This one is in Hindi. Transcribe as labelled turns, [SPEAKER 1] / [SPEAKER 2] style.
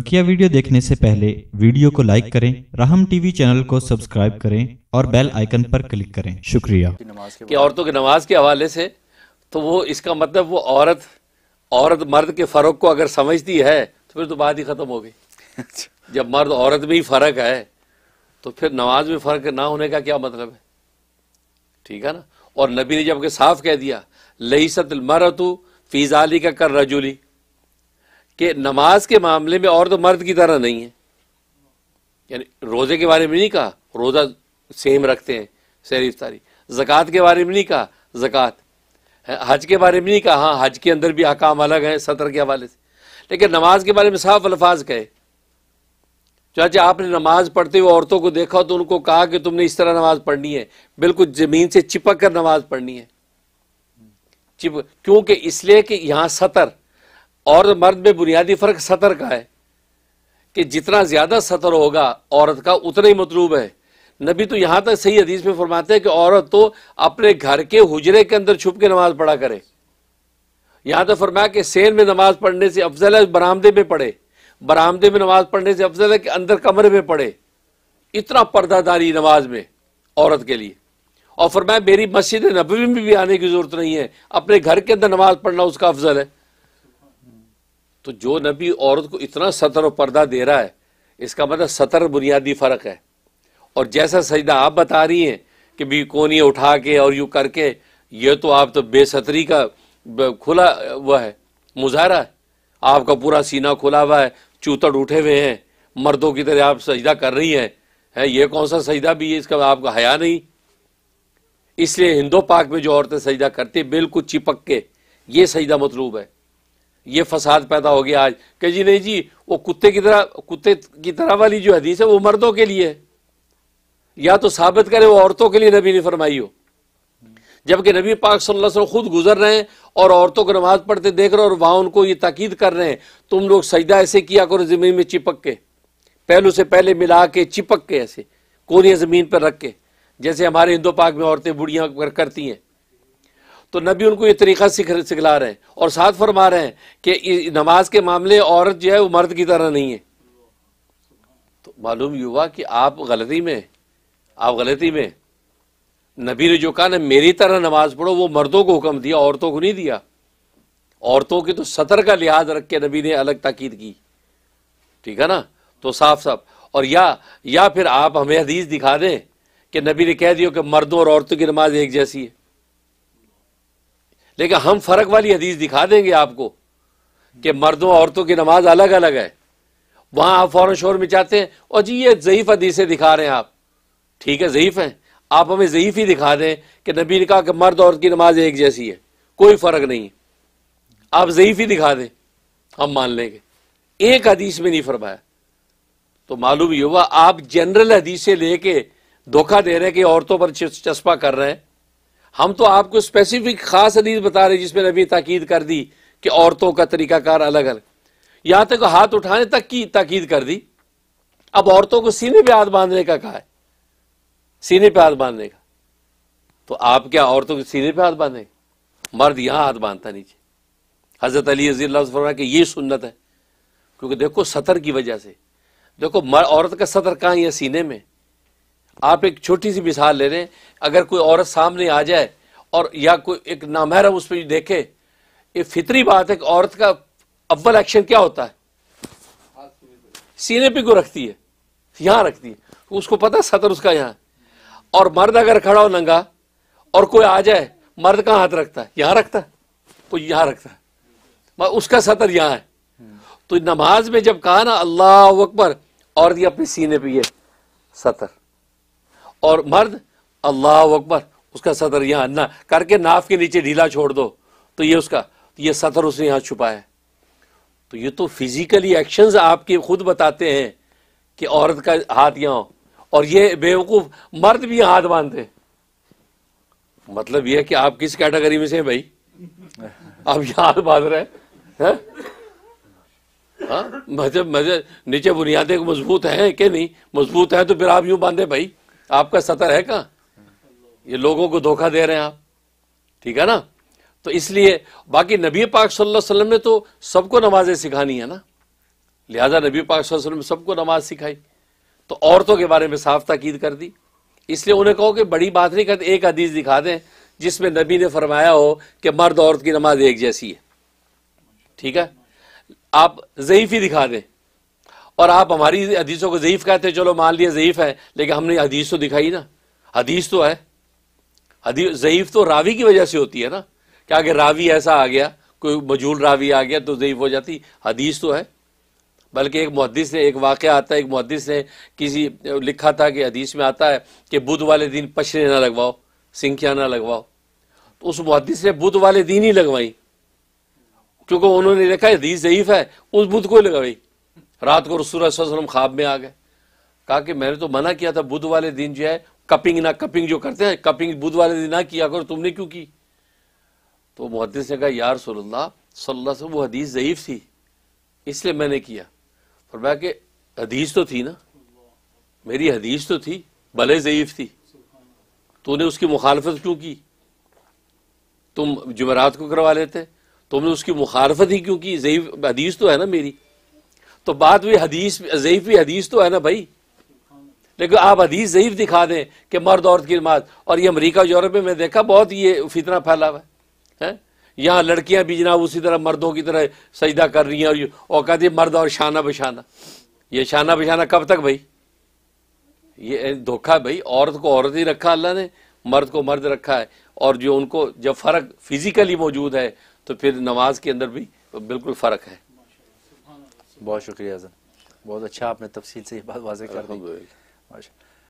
[SPEAKER 1] बकिया वीडियो देखने से पहले वीडियो को लाइक करें राहम टीवी चैनल को सब्सक्राइब करें और बेल आइकन पर क्लिक करें शुक्रिया कि औरतों की नमाज के हवाले से तो वो इसका मतलब वो औरत औरत मर्द के फ़र्क को अगर समझती है तो फिर तो बात ही ख़त्म हो गई अच्छा। जब मर्द औरत में ही फ़र्क है तो फिर नमाज में फ़र्क ना होने का क्या मतलब है ठीक है ना और नबी ने जब साफ कह दिया लही तू फीजाली का कर रजूली कि नमाज के मामले में औरत तो मर्द की तरह नहीं है यानी रोज़े के बारे में नहीं कहा रोज़ा सेम रखते हैं सैर इफ्तारी जक़ात के बारे में नहीं कहा जक़ात हज के बारे में नहीं कहा हाँ हज के अंदर भी अहकाम अलग हैं सतर के हवाले से लेकिन नमाज के बारे में साफ अल्फाज कहे चाचे आपने नमाज पढ़ते हुए औरतों को देखा तो उनको कहा कि तुमने इस तरह नमाज पढ़नी है बिल्कुल ज़मीन से चिपक कर नमाज पढ़नी है चिप क्योंकि इसलिए कि यहाँ सतर औरत मर्द में बुनियादी फ़र्क सतर का है कि जितना ज़्यादा सतर होगा औरत का उतना ही मतलूब है नबी तो यहां तक सही हदीस में फरमाते हैं कि औरत तो अपने घर के हुजरे के अंदर छुप के नमाज़ पढ़ा करे यहां तो फरमाया कि सेन में नमाज़ पढ़ने से अफजल है बरामदे में पढ़े बरामदे में नमाज़ पढ़ने से अफजल है कि अंदर कमरे में पढ़े इतना पर्दादारी नमाज में औरत के लिए और फरमाया मेरी मस्जिद नबी में भी आने की ज़रूरत नहीं है अपने घर के अंदर नमाज़ पढ़ना उसका अफजल है तो जो नबी औरत को इतना सतर और पर्दा दे रहा है इसका मतलब सतर बुनियादी फ़र्क है और जैसा सजदा आप बता रही हैं कि भी ये उठा के और यूँ करके ये तो आप तो बेसतरी का खुला हुआ है मुजाहरा है आपका पूरा सीना खुला हुआ है चूतड़ उठे हुए हैं मर्दों की तरह आप सजदा कर रही हैं है ये कौन सा सजदा भी है इसका आपका हया नहीं इसलिए हिंदो पाक में जो औरतें सजदा करती बिल्कुल चिपक के ये सजदा मतलूब है ये फसाद पैदा हो गया आज कि जी नहीं जी वो कुत्ते की तरह कुत्ते की तरह वाली जो हदीस है वो मर्दों के लिए है या तो साबित करें वो औरतों के लिए नबी ने फरमाई हो जबकि नबी पाक सल्लल्लाहु अलैहि वसल्लम खुद गुजर रहे हैं और औरतों को नमाज पढ़ते देख रहे और वहां उनको ये ताकीद कर रहे हैं तुम लोग सजदा ऐसे किया करो ज़मीन में चिपक के पहलू से पहले मिला के चिपक के ऐसे कोने ज़मीन पर रख के जैसे हमारे हिंदो पाक में औरतें बुढ़िया करती हैं तो नबी उनको ये तरीका सिख सिखला रहे हैं और साथ फरमा रहे हैं कि नमाज के मामले औरत जो है वो मर्द की तरह नहीं है तो मालूम युवा कि आप गलती में आप गलती में नबी ने जो कहा ना मेरी तरह नमाज पढ़ो वो मर्दों को हुक्म दिया औरतों को नहीं दिया औरतों की तो सतर का लिहाज रख के नबी ने अलग ताकीद की ठीक है ना तो साफ साफ और या या फिर आप हमें हदीस दिखा दें कि नबी ने कह दिया कि मर्दों और औरतों की नमाज एक जैसी है लेकिन हम फर्क वाली हदीस दिखा देंगे आपको कि मर्दों औरतों की नमाज अलग अलग है वहां आप फौरन शोर चाहते हैं और जी ये ज़यीफ हदीसें दिखा रहे हैं आप ठीक है ज़यीफ हैं आप हमें ज़यीफ ही दिखा दें कि नबी ने कहा कि मर्द औरत की नमाज एक जैसी है कोई फ़र्क नहीं आप ज़यीफ ही दिखा दें हम मान लेंगे एक हदीस में नहीं फरमाया तो मालूम ये हुआ आप जनरल हदीसें लेके धोखा दे रहे हैं कि औरतों पर चस्पा कर रहे हैं हम तो आपको स्पेसिफिक खास हदीस बता रहे जिसमें नबी ताकीद कर दी कि औरतों का तरीकाकार अलग अलग यहां तक हाथ उठाने तक की ताकीद कर दी अब औरतों को सीने पे हाथ बांधने का कहा है सीने पे हाथ बांधने का तो आप क्या औरतों के सीने पे हाथ बांधे मर्द यहां हाथ बांधता नीचे हज़रत अली रजील्ला की ये सुन्नत है क्योंकि देखो सतर की वजह से देखो औरत का सतर कहाँ है सीने में आप एक छोटी सी मिसाल ले हैं अगर कोई औरत सामने आ जाए और या कोई एक नामहरम उस पर देखे ये फितरी बात है कि औरत का अव्वल एक्शन क्या होता है सीने पे को रखती है यहां रखती है उसको पता सतर उसका यहां और मर्द अगर खड़ा हो नंगा और कोई आ जाए मर्द कहां हाथ रखता है यहां रखता है कोई यहां रखता है उसका सतर यहां है तो नमाज में जब कहा ना अल्लाह अकबर औरत ये अपने सीने पे ये सतर और मर्द अल्लाह अकबर उसका सदर यहां अन्ना करके नाफ के नीचे ढीला छोड़ दो तो ये उसका तो ये सदर उसने यहां छुपा है तो ये तो फिजिकली एक्शंस आपके खुद बताते हैं कि औरत का हाथ यहां हो और ये बेवकूफ़ मर्द भी हाथ बांधते मतलब ये कि आप किस कैटेगरी में से हैं भाई आप हाथ बांध रहे हैं हाँ मजहब मजहब नीचे बुनियादें मजबूत हैं कि नहीं मजबूत है तो फिर आप यूं बांधे भाई आपका सतर है कहाँ ये लोगों को धोखा दे रहे हैं आप ठीक है ना तो इसलिए बाकी नबी पाक सल्लल्लाहु अलैहि वसल्लम ने तो सबको नमाजें सिखानी है ना लिहाजा नबी पाक सल्लल्लाहु अलैहि वसल्लम सबको नमाज सिखाई तो औरतों के बारे में साफ ताकीद कर दी इसलिए उन्हें कहो कि बड़ी बात नहीं करते एक हदीस दिखा दें जिसमें नबी ने फरमाया हो कि मर्द औरत की नमाज एक जैसी है ठीक है आप ज़यीफ़ी दिखा दें और आप हमारी हदीसों को ज़यीफ़ कहते चलो मान लिया ज़यीफ़ है लेकिन हमने हदीस तो दिखाई ना हदीस तो है ज़यीफ़ तो रावी की वजह से होती है ना क्या अगर रावी ऐसा आ गया कोई मजूल रावी आ गया तो ज़यीफ़ हो जाती हदीस तो है बल्कि एक मुहदस ने एक वाक़ आता है एक मुहदस ने किसी लिखा था कि हदीस में आता है कि बुध वाले दिन पछड़े ना लगवाओ सिंखियाँ ना लगवाओ तो उस मुहदस ने बुध वाले दिन ही लगवाई क्योंकि उन्होंने लिखा हदीस ज़यीफ़ है उस बुध को लगवाई रात को रसूल वसल्लम ख्वाब में आ गए कहा कि मैंने तो मना किया था बुध वाले दिन जो है कपिंग ना कपिंग जो करते हैं कपिंग बुध वाले दिन ना किया करो तुमने क्यों की तो मुहदस ने कहा यार सल्ला सल्ला से वो हदीस ज़यीफ थी इसलिए मैंने किया और मैं कि हदीस तो थी ना मेरी हदीस तो थी भले ज़यीफ थी तूने उसकी मुखालफत क्यों की तुम जुमेरात को करवा लेते तुमने उसकी मुखालफत ही क्यों की ज़यीफ हदीस तो है ना मेरी तो बात भी हदीस ज़यीफ़ भी हदीस तो है ना भाई लेकिन आप हदीस ज़यीफ़ दिखा दें कि मर्द औरत की नमाज और ये अमेरिका यूरोप में मैं देखा बहुत ये फितना फैला हुआ है, यहाँ लड़कियाँ भी जनाब उसी तरह मर्दों की तरह सजदा कर रही हैं और और कहती मर्द और शाना बशाना ये शाना बशाना कब तक भाई ये धोखा भाई औरत को औरत ही रखा अल्लाह ने मर्द को मर्द रखा है और जो उनको जब फ़र्क फिज़िकली मौजूद है तो फिर नमाज के अंदर भी बिल्कुल फ़र्क है बहुत शुक्रिया जन बहुत अच्छा आपने तफसील से ये बात वाजे कर दी माशा